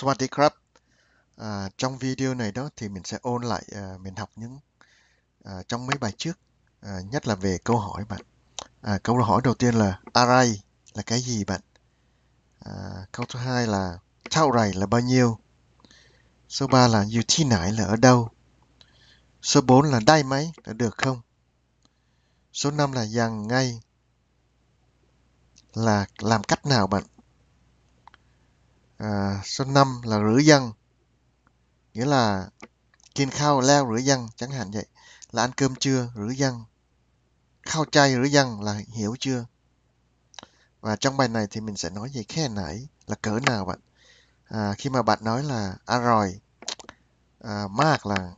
Swati Krab. À, trong video này đó thì mình sẽ ôn lại à, mình học những à, trong mấy bài trước à, nhất là về câu hỏi bạn. À, câu hỏi đầu tiên là array là cái gì bạn? À, câu thứ hai là thao rày là bao nhiêu? Số 3 là dù chi nải là ở đâu? Số 4 là đai máy là được không? Số 5 là dàn ngay là làm cách nào bạn? à, số 5 là rửa dân nghĩa là kiên khao leo rửa dân chẳng hạn vậy là ăn cơm trưa rửa dân khao chay rửa dân là hiểu chưa và trong bài này thì mình sẽ nói về khe nãy là cỡ nào bạn à, khi mà bạn nói là à rồi à, mát là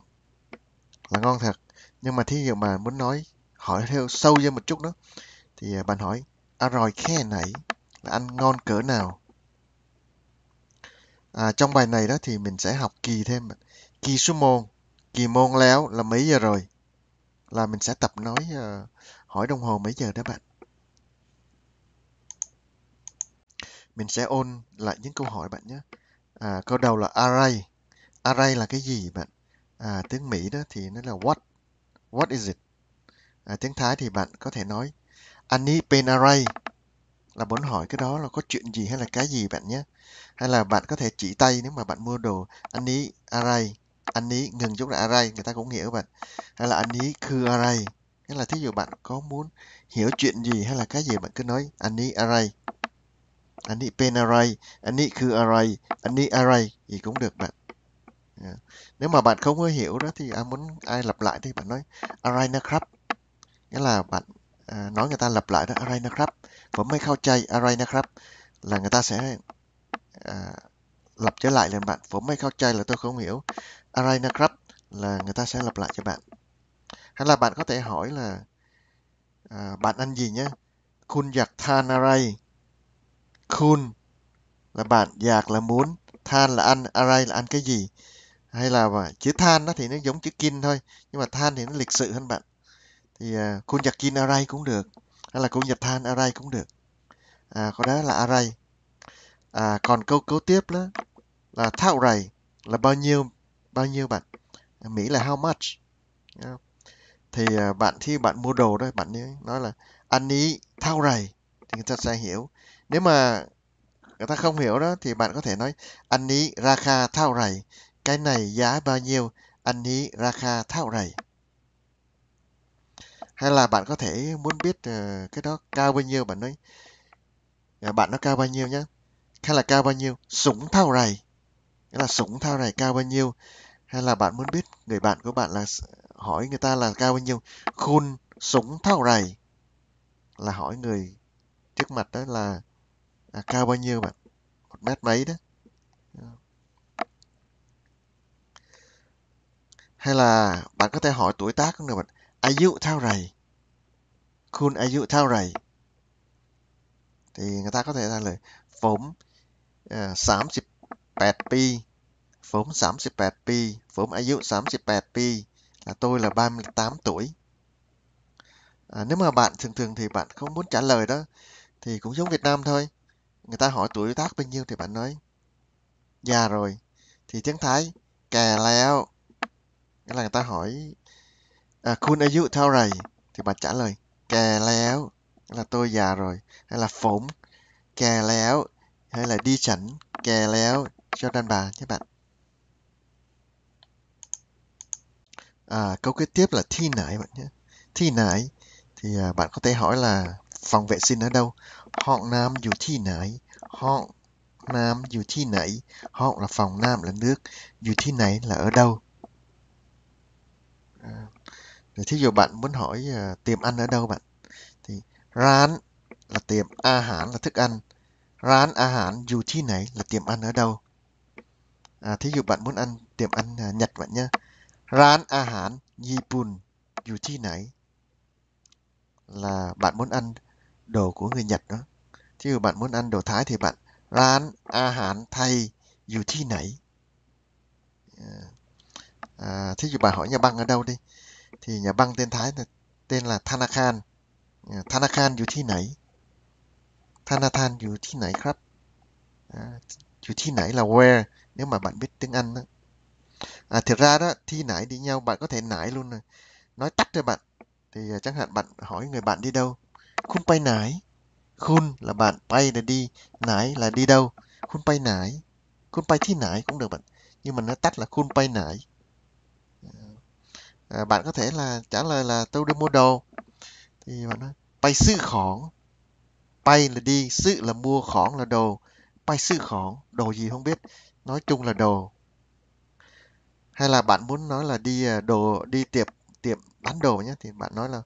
là ngon thật nhưng mà thí dụ mà muốn nói hỏi theo sâu ra một chút đó thì bạn hỏi à rồi khe nãy là ăn ngon cỡ nào À, trong bài này đó thì mình sẽ học kỳ thêm kỳ số môn kỳ môn léo là mấy giờ rồi là mình sẽ tập nói uh, hỏi đồng hồ mấy giờ đó bạn mình sẽ ôn lại những câu hỏi bạn nhé à, câu đầu là array array là cái gì bạn à, tiếng mỹ đó thì nó là what what is it à, tiếng thái thì bạn có thể nói I need pen array là muốn hỏi cái đó là có chuyện gì hay là cái gì bạn nhé hay là bạn có thể chỉ tay nếu mà bạn mua đồ anh ý array anh ý ngừng chút là array người ta cũng hiểu bạn hay là anh ý cư array nghĩa là thí dụ bạn có muốn hiểu chuyện gì hay là cái gì bạn cứ nói anh ý array anh ý pen array anh ý cư array anh ý array thì cũng được bạn dạ. nếu mà bạn không có hiểu đó thì à, muốn ai lặp lại thì bạn nói array nó crap nghĩa là bạn À, nói người ta lặp lại đó array nó grab ผมไม่เข้าใจอะไรนะครับ là người ta sẽ à, lặp trở lại lên bạn. là tôi không hiểu array nó grab là người ta sẽ lặp lại cho bạn hay là bạn có thể hỏi là à, bạn ăn gì nhé kun giặc than array kun là bạn giặc là muốn than là ăn array là ăn cái gì hay là chữ than nó thì nó giống chữ kin thôi nhưng mà than thì nó lịch sự hơn bạn thì à, cô nhật gin array cũng được hay là cô nhật than array cũng được à, có đó là array à, còn câu cấu tiếp đó là thao rầy là bao nhiêu bao nhiêu bạn mỹ là how much thì à, bạn khi bạn mua đồ đó bạn nói là anh ý thao rầy thì người ta sẽ hiểu nếu mà người ta không hiểu đó thì bạn có thể nói anh ý ra kha thao rầy cái này giá bao nhiêu anh ý ra kha thao rầy hay là bạn có thể muốn biết ờ, cái đó cao bao nhiêu bạn nói dạ, bạn nó cao bao nhiêu nhé hay là cao bao nhiêu sủng thao này nghĩa là sủng thao này cao bao nhiêu hay là bạn muốn biết người bạn của bạn là hỏi người ta là cao bao nhiêu khun sủng thao này là hỏi người trước mặt đó là à, cao bao nhiêu bạn một mét mấy đó hay là bạn có thể hỏi tuổi tác cũng được bạn อายุเท่าไหร่คุณอายุเท่าไหร่ thì người ta có thể ra lời phốm สามสิบแปดปีผมสามสิบแปดปีผมอายุสามสิบแปดปี ờ, là tôi là 38 tuổi à, nếu mà bạn thường thường thì bạn không muốn trả lời đó thì cũng giống Việt Nam thôi người ta hỏi tuổi tác bao nhiêu thì bạn nói già rồi thì tiếng Thái kè leo là người ta hỏi à, à, คุณอายุเท่าไหร่ thì bà trả lời kè léo là tôi già rồi hay là phổn kè léo hay là đi chẩn, kè léo cho đàn bà nhé bạn à, câu kế tiếp là thi nải bạn nhé thi nải thì à, bạn có thể hỏi là phòng vệ sinh ở đâu họ nam dù thi nải họ nam dù thi nải họ là phòng nam là nước dù thi nải là ở đâu à, thí dụ bạn muốn hỏi uh, tiệm ăn ở đâu bạn thì rán là tiệm a hãn là thức ăn rán a hãn dù chi này là tiệm ăn ở đâu à, thí dụ bạn muốn ăn tiệm ăn uh, nhật bạn nhé rán a hãn Jipun dù chi này là bạn muốn ăn đồ của người Nhật đó. Thí dụ bạn muốn ăn đồ Thái thì bạn rán a hãn thay dù chi này. Ờ, à, thí dụ bạn hỏi nhà băng ở đâu đi thì nhà băng tên Thái là, tên là ธนาคาร ธนาคารอยู่ที่ไหนธนาคารอยู่ที่ไหนครับ อยู่ที่ไหน là where nếu mà bạn biết tiếng Anh đó. À, thực ra đó thi nải đi nhau bạn có thể nải luôn rồi nói tắt cho bạn thì à, chẳng hạn bạn hỏi người bạn đi đâu khun bay nải khun là bạn bay là đi nải là đi đâu khun bay nải khun bay thi nải cũng được bạn nhưng mà nó tắt là khun bay nải À, bạn có thể là trả lời là tôi đi mua đồ thì bạn nói bay sư khỏng bay là đi sự là mua khỏng là đồ bay sư khỏng đồ gì không biết nói chung là đồ hay là bạn muốn nói là đi à, đồ đi tiệm tiệm bán đồ nhé thì bạn nói là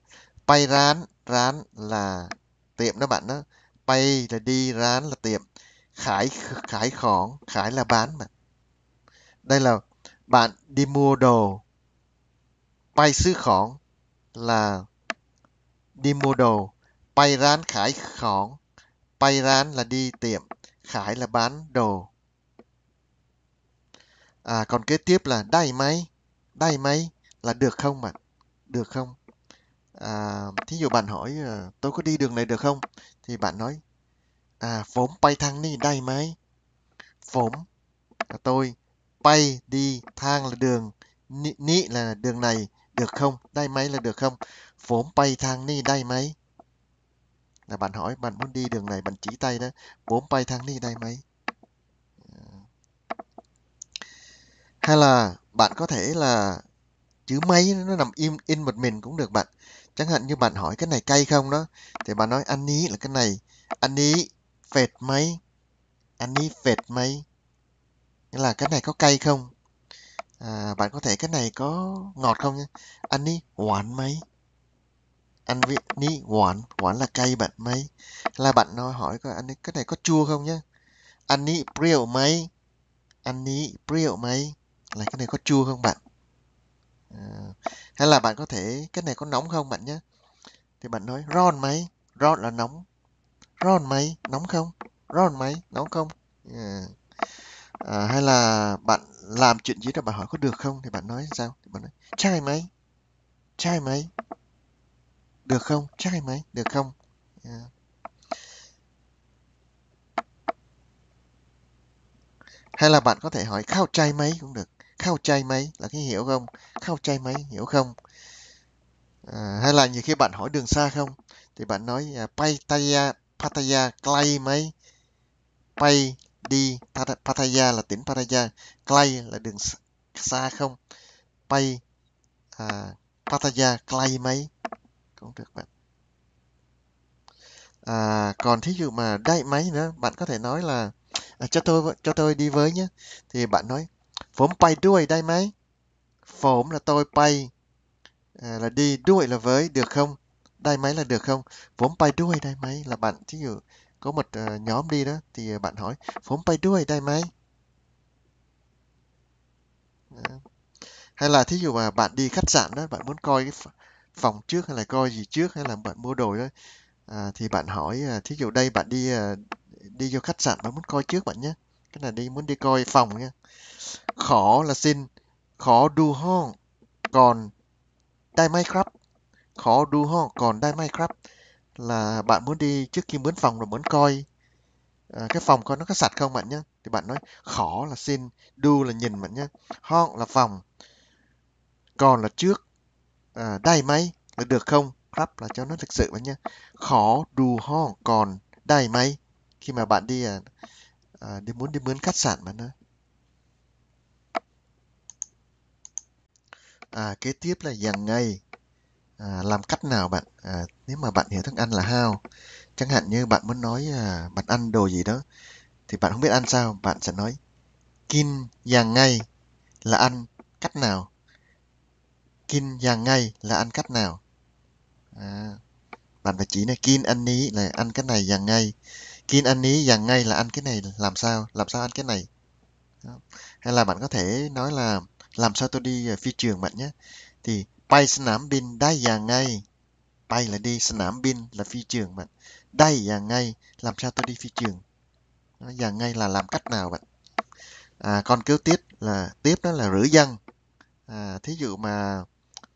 bay rán rán là tiệm đó bạn đó bay là đi rán là tiệm khải khải khỏng khải là bán mà đây là bạn đi mua đồ ไปซื้อของ là đi mua đồ đi tiệm bán đồ à còn kế tiếp là đai máy đai máy là được không bạn được không à, thí dụ bạn hỏi ờ, tôi có đi đường này được không thì bạn nói à phốm bay thang ni đai máy phốm là tôi bay đi thang là đường nị, nị là đường này được không? mấy là được không bay thang mấy là bạn hỏi bạn muốn đi đường này bạn chỉ tay đó bay thang mấy hay là bạn có thể là chữ mấy nó nằm im in một mình cũng được bạn chẳng hạn như bạn hỏi cái này cay không đó thì bạn nói ăn ní là cái này ăn ní phệt mấy ăn ní phệt mấy nghĩa là cái này có cay không à, bạn có thể cái này có ngọt không nhé anh đi hoạn mấy anh vị ni hoạn hoạn là cay bạn mấy là bạn nói hỏi coi anh ấy, cái này có chua không nhé anh ni priêu mấy anh ni priêu mấy là cái này có chua không bạn à, hay là bạn có thể cái này có nóng không bạn nhé thì bạn nói ron mấy ron là nóng ron mấy nóng không ron mấy nóng không yeah. À, à, hay là bạn làm chuyện gì đó bạn hỏi có được không thì bạn nói sao thì bạn nói trai mày trai mày được không trai mày được không yeah. hay là bạn có thể hỏi khao trai mấy cũng được khao trai mấy là cái hiểu không khao trai mấy hiểu không à, hay là nhiều khi bạn hỏi đường xa không thì bạn nói uh, Pattaya Pattaya clay mấy Pay đi Pattaya là tỉnh Pattaya Clay là đường xa không Bay à, Pattaya Clay mấy cũng được bạn à, còn thí dụ mà đại máy nữa bạn có thể nói là à, cho tôi cho tôi đi với nhé thì bạn nói phốm bay đuôi đại máy phốm là tôi bay à, là đi đuôi là với được không đại máy là được không phốm bay đuôi đại máy là bạn thí dụ có một uh, nhóm đi đó thì ờ, bạn hỏi phốm bay đuôi đây máy đó. hay là thí dụ mà bạn đi khách sạn đó bạn muốn coi cái phòng trước hay là coi gì trước hay là bạn mua đồ đó à, thì bạn hỏi ờ, thí dụ đây bạn đi đi vô khách sạn bạn muốn coi trước bạn nhé cái này đi muốn đi coi phòng nhé. khó là xin khó du hon còn đai Minecraft khó du hon còn đai Minecraft là bạn muốn đi trước khi mướn phòng rồi muốn coi à, cái phòng coi nó có sạch không bạn nhé thì bạn nói khó là xin đu là nhìn bạn nhé hon là phòng còn là trước à, đây máy là được không rắp là cho nó thực sự bạn nhé khó đu hon còn đây máy khi mà bạn đi à, à, đi muốn đi mướn khách sạn bạn ơi à, kế tiếp là dần ngày à, làm cách nào bạn à, nếu mà bạn hiểu tiếng Anh là how chẳng hạn như bạn muốn nói à, bạn ăn đồ gì đó thì bạn không biết ăn sao bạn sẽ nói kin yang ngay là ăn cách nào kin yang ngay là ăn cách nào à, bạn phải chỉ này kin ăn ní là ăn cái này yang ngay kin ăn ní yang ngay là ăn cái này làm sao làm sao ăn cái này hay là bạn có thể nói là làm sao tôi đi à, phi trường bạn nhé thì sân bay ไปสนามบินได้อย่างไง ไป là đi สนามบิน là sân là phi trường bạn làm sao tôi đi phi trường dạng ngay là làm cách nào bạn à, còn kêu tiếp là tiếp đó là rửa dân à, thí dụ mà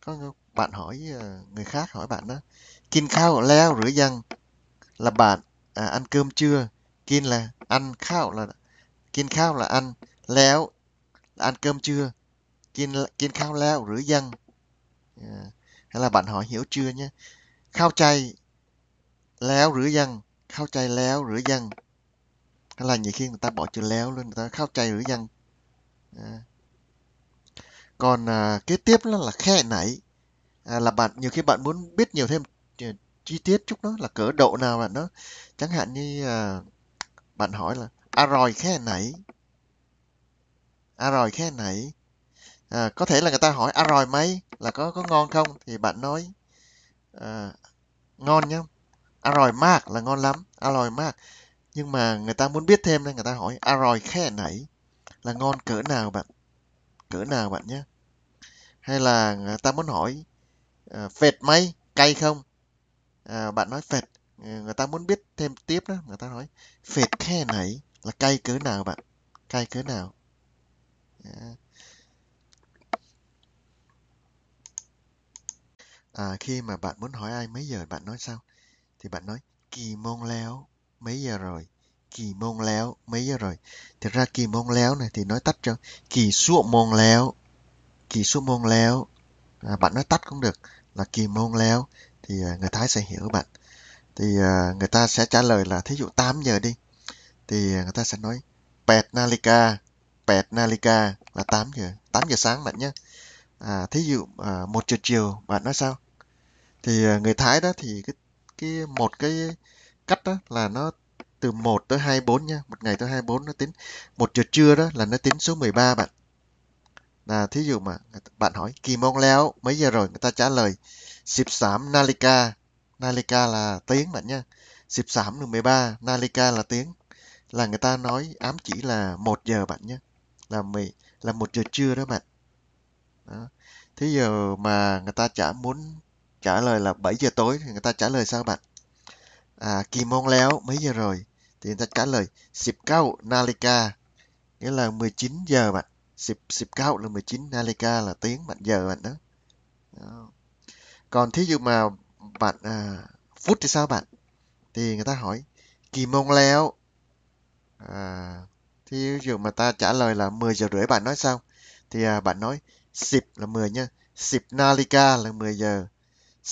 có bạn hỏi ờ, người khác hỏi bạn đó kin khao leo rửa dân là bạn à, ăn cơm chưa kin là ăn khao là kin khao là ăn leo là ăn cơm chưa kin kin khao leo rửa dân à, dạ. hay là bạn hỏi hiểu chưa nhé khao chay léo rửa dân khao chay léo rửa dân hay là nhiều khi người ta bỏ chữ léo lên người ta khao chay rửa dân à. còn à, kế tiếp đó là khe nảy à, là bạn nhiều khi bạn muốn biết nhiều thêm ờ, chi tiết chút đó là cỡ độ nào bạn đó chẳng hạn như à, bạn hỏi là a à, rồi khe nảy a à, rồi khe nảy à, có thể là người ta hỏi à rồi mấy là có có ngon không thì bạn nói à, ngon nhá à rồi mát là ngon lắm à rồi mát nhưng mà người ta muốn biết thêm nên người ta hỏi à rồi khe nãy là ngon cỡ nào bạn cỡ nào bạn nhé hay là người ta muốn hỏi à, phệt mấy cay không à, bạn nói phệt người ta muốn biết thêm tiếp đó người ta nói phệt khe nãy là cay cỡ nào bạn cay cỡ nào à. à, khi mà bạn muốn hỏi ai mấy giờ bạn nói sao thì bạn nói kỳ môn léo mấy giờ rồi kỳ môn léo mấy giờ rồi thực ra kỳ môn léo này thì nói tắt cho kỳ suốt môn léo kỳ suốt môn léo à, bạn nói tắt cũng được là kỳ môn léo thì à, người thái sẽ hiểu bạn thì uh, người ta sẽ trả lời là thí dụ 8 giờ đi thì người ta sẽ nói pẹt nalika pẹt nalika là 8 giờ 8 giờ sáng bạn nhé à, thí dụ à, 1 giờ chiều bạn nói sao thì à, người Thái đó thì cái cái một cái cách đó là nó từ 1 tới 24 nha, một ngày tới 24 nó tính một giờ trưa đó là nó tính số 13 bạn. Là thí dụ mà bạn hỏi kỳ mong leo mấy giờ rồi người ta trả lời 13 nalika. Nalika là tiếng bạn nha. 13 đường 13 nalika là tiếng là người ta nói ám chỉ là 1 giờ bạn nhé. Là mì là một giờ trưa đó bạn. Đó. Thế giờ mà người ta chả muốn trả lời là 7 giờ tối thì người ta trả lời sao bạn à, Kim mong léo mấy giờ rồi thì người ta trả lời 19 nalika nghĩa là 19 giờ bạn 19 là 19 nalika là tiếng bạn giờ bạn đó, còn thí dụ mà bạn à, phút thì sao bạn thì người ta hỏi kỳ mông leo à, thí dụ mà ta trả lời là 10 giờ rưỡi bạn nói sao thì à, bạn nói 10 là 10 nha 10 nalika là 10 giờ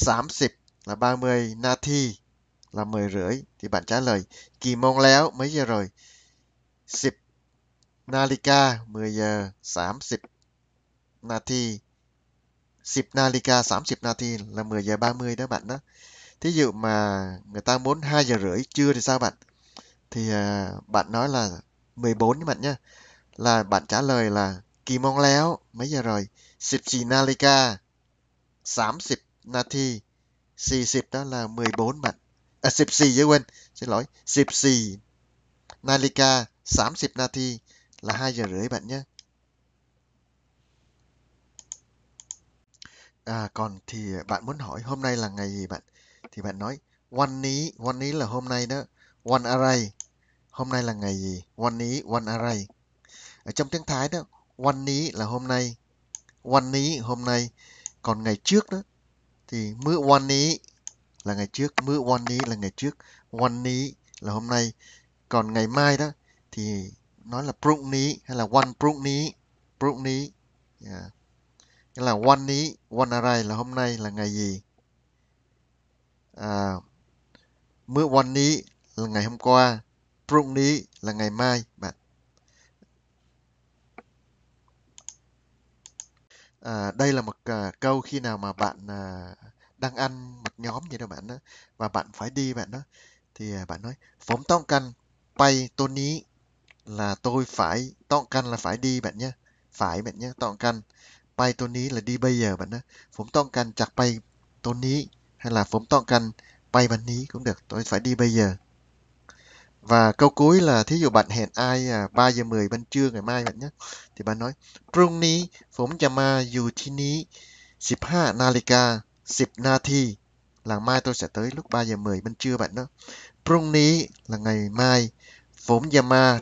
30 là 30, nati là 10 rưỡi. Thì bạn trả lời kỳ mong léo mấy giờ rồi? 10 nalika 10 giờ 30 nati 10 nalika 30 nati là 10 giờ 30 đó bạn đó. Thí dụ mà người ta muốn 2 giờ rưỡi trưa thì sao bạn? Thì uh, bạn nói là 14 các bạn nhé. Là bạn trả lời là kỳ mong léo mấy giờ rồi? 10 nalika 30 là thì xì xịp đó là 14 mạch à, xịp xì với quên xin lỗi xịp xì Nalika 30 nati là 2 giờ rưỡi bạn nhé à, còn thì bạn muốn hỏi hôm nay là ngày gì bạn thì bạn nói one ní one ní là hôm nay đó one array hôm nay là ngày gì one ní one array ở trong tiếng thái đó one ní là hôm nay one ní hôm nay còn ngày trước đó thì mưa one ní là ngày trước mưa one ní là ngày trước one ní là hôm nay còn ngày mai đó thì nói là prung ní hay là one prung ní prung ní dạ. nghĩa là one ní one arai là hôm nay là ngày gì à, mưa one ní là ngày hôm qua prung ní là ngày mai bạn à, đây là một à, câu khi nào mà bạn à, đang ăn một nhóm gì đó bạn đó và bạn phải đi bạn đó thì à, bạn nói phóng tông căn bay tôn ní là tôi phải tông căn là phải đi bạn nhé phải bạn nhé tông căn bay tôn ní là đi bây giờ bạn đó phóng tông căn chặt bay tôn ní hay là phóng tông căn bay bạn ní cũng được tôi phải đi bây giờ và câu cuối là thí dụ bạn hẹn ai à, 3 giờ 10 bên trưa ngày mai bạn nhé thì bạn nói พรุ่งนี้ผมจะมาอยู่ที่นี่15นาฬิกา10นาที là mai tôi sẽ tới lúc 3 giờ 10 bên trưa bạn đó Prung ní là ngày mai Vốn giờ ma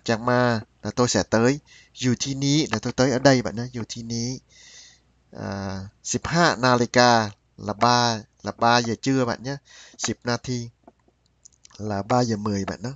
là tôi sẽ tới Dù thi ní là tôi tới ở đây bạn đó Dù thi ní à, Sịp nalika là 3 là 3 giờ trưa bạn nhé 10 na thi là 3 giờ 10 bạn đó